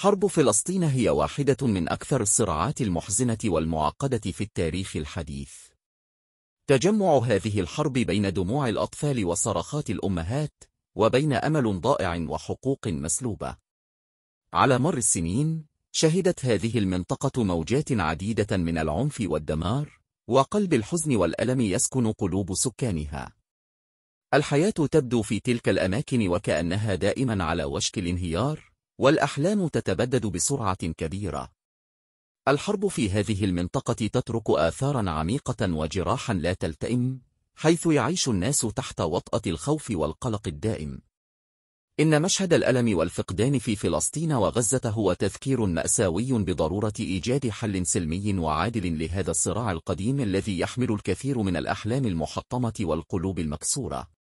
حرب فلسطين هي واحدة من أكثر الصراعات المحزنة والمعقدة في التاريخ الحديث. تجمع هذه الحرب بين دموع الأطفال وصرخات الأمهات، وبين أمل ضائع وحقوق مسلوبة. على مر السنين، شهدت هذه المنطقة موجات عديدة من العنف والدمار، وقلب الحزن والألم يسكن قلوب سكانها. الحياة تبدو في تلك الأماكن وكأنها دائما على وشك الانهيار، والأحلام تتبدد بسرعة كبيرة الحرب في هذه المنطقة تترك آثارا عميقة وجراحا لا تلتئم حيث يعيش الناس تحت وطأة الخوف والقلق الدائم إن مشهد الألم والفقدان في فلسطين وغزة هو تذكير مأساوي بضرورة إيجاد حل سلمي وعادل لهذا الصراع القديم الذي يحمل الكثير من الأحلام المحطمة والقلوب المكسورة